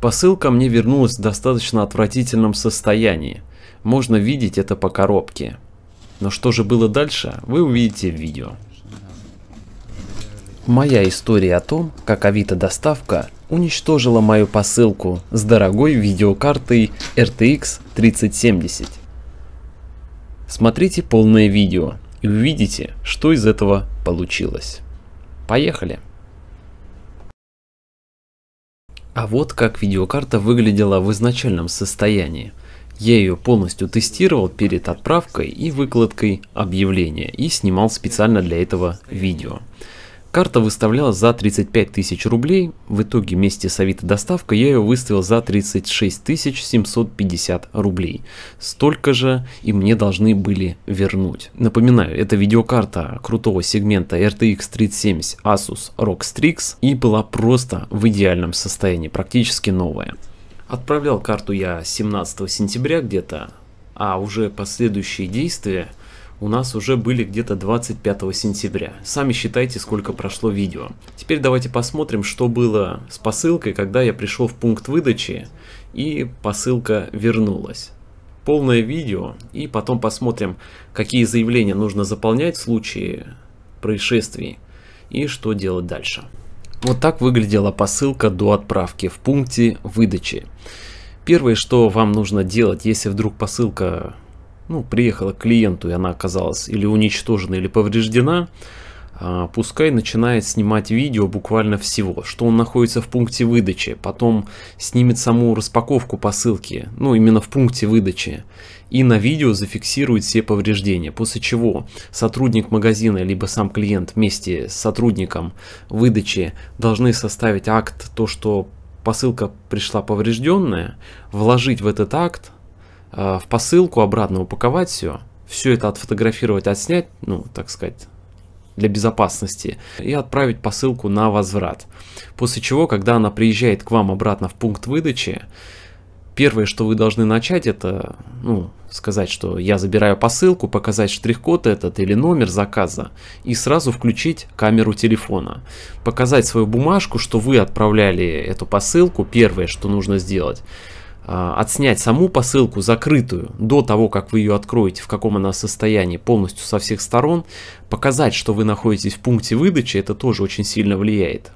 Посылка мне вернулась в достаточно отвратительном состоянии. Можно видеть это по коробке. Но что же было дальше, вы увидите в видео. Моя история о том, как Авито доставка уничтожила мою посылку с дорогой видеокартой RTX 3070. Смотрите полное видео и увидите, что из этого получилось. Поехали! А вот как видеокарта выглядела в изначальном состоянии. Я ее полностью тестировал перед отправкой и выкладкой объявления и снимал специально для этого видео. Карта выставлялась за 35 тысяч рублей, в итоге вместе с авито доставкой я ее выставил за 36 750 рублей. Столько же и мне должны были вернуть. Напоминаю, это видеокарта крутого сегмента RTX 3070 Asus ROG Strix и была просто в идеальном состоянии, практически новая. Отправлял карту я 17 сентября где-то, а уже последующие действия у нас уже были где-то 25 сентября. Сами считайте, сколько прошло видео. Теперь давайте посмотрим, что было с посылкой, когда я пришел в пункт выдачи и посылка вернулась. Полное видео и потом посмотрим, какие заявления нужно заполнять в случае происшествий и что делать дальше. Вот так выглядела посылка до отправки в пункте выдачи. Первое, что вам нужно делать, если вдруг посылка ну, приехала к клиенту, и она оказалась или уничтожена, или повреждена, а, пускай начинает снимать видео буквально всего, что он находится в пункте выдачи, потом снимет саму распаковку посылки, ну именно в пункте выдачи, и на видео зафиксирует все повреждения, после чего сотрудник магазина, либо сам клиент вместе с сотрудником выдачи должны составить акт то, что посылка пришла поврежденная, вложить в этот акт Э, в посылку обратно упаковать все, все это отфотографировать, отснять, ну, так сказать, для безопасности, и отправить посылку на возврат. После чего, когда она приезжает к вам обратно в пункт выдачи, первое, что вы должны начать, это ну, сказать, что я забираю посылку, показать штрих-код этот или номер заказа и сразу включить камеру телефона. Показать свою бумажку, что вы отправляли эту посылку, первое, что нужно сделать. А, отснять саму посылку закрытую до того, как вы ее откроете, в каком она состоянии полностью со всех сторон, показать, что вы находитесь в пункте выдачи, это тоже очень сильно влияет.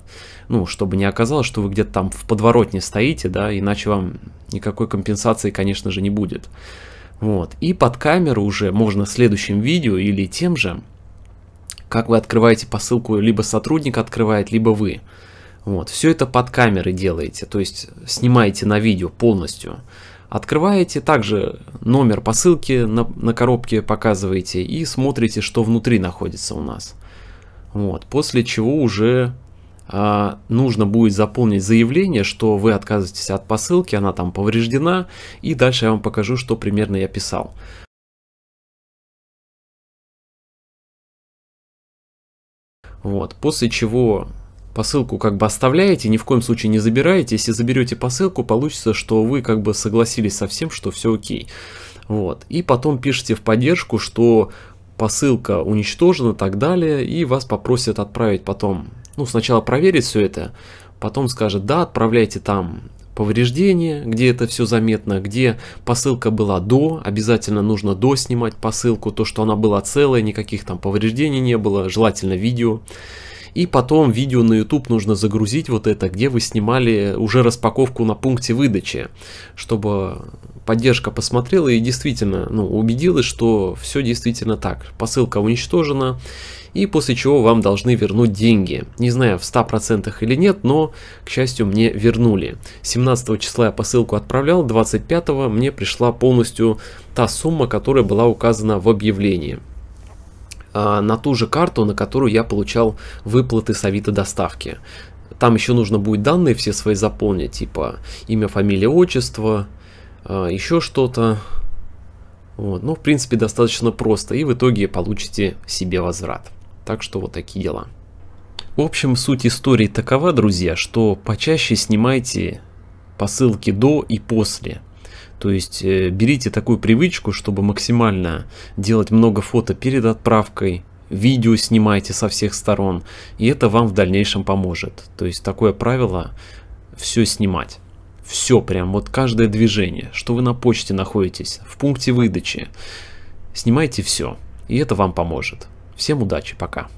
Ну, чтобы не оказалось, что вы где-то там в подворотне стоите, да, иначе вам никакой компенсации, конечно же, не будет. Вот, и под камеру уже можно следующем видео или тем же, как вы открываете посылку, либо сотрудник открывает, либо вы. Вот, все это под камеры делаете, то есть снимаете на видео полностью. Открываете, также номер посылки на, на коробке показываете и смотрите, что внутри находится у нас. Вот, после чего уже а, нужно будет заполнить заявление, что вы отказываетесь от посылки, она там повреждена, и дальше я вам покажу, что примерно я писал. Вот, после чего посылку как бы оставляете, ни в коем случае не забираете. Если заберете посылку, получится, что вы как бы согласились со всем, что все окей. Вот. И потом пишите в поддержку, что посылка уничтожена и так далее, и вас попросят отправить потом. Ну, сначала проверить все это, потом скажет, да, отправляйте там повреждения, где это все заметно, где посылка была до, обязательно нужно до снимать посылку, то, что она была целая, никаких там повреждений не было, желательно видео. И потом видео на YouTube нужно загрузить вот это, где вы снимали уже распаковку на пункте выдачи, чтобы поддержка посмотрела и действительно ну, убедилась, что все действительно так. Посылка уничтожена, и после чего вам должны вернуть деньги. Не знаю, в 100% или нет, но, к счастью, мне вернули. 17 числа я посылку отправлял, 25 мне пришла полностью та сумма, которая была указана в объявлении. А, на ту же карту, на которую я получал выплаты с Авито доставки. Там еще нужно будет данные все свои заполнить, типа имя, фамилия, отчество, а, еще что-то. Вот. Ну, в принципе, достаточно просто, и в итоге получите себе возврат. Так что вот такие дела. В общем, суть истории такова, друзья, что почаще снимайте посылки до и после. То есть э, берите такую привычку, чтобы максимально делать много фото перед отправкой, видео снимайте со всех сторон, и это вам в дальнейшем поможет. То есть такое правило все снимать. Все прям, вот каждое движение, что вы на почте находитесь, в пункте выдачи. Снимайте все, и это вам поможет. Всем удачи, пока.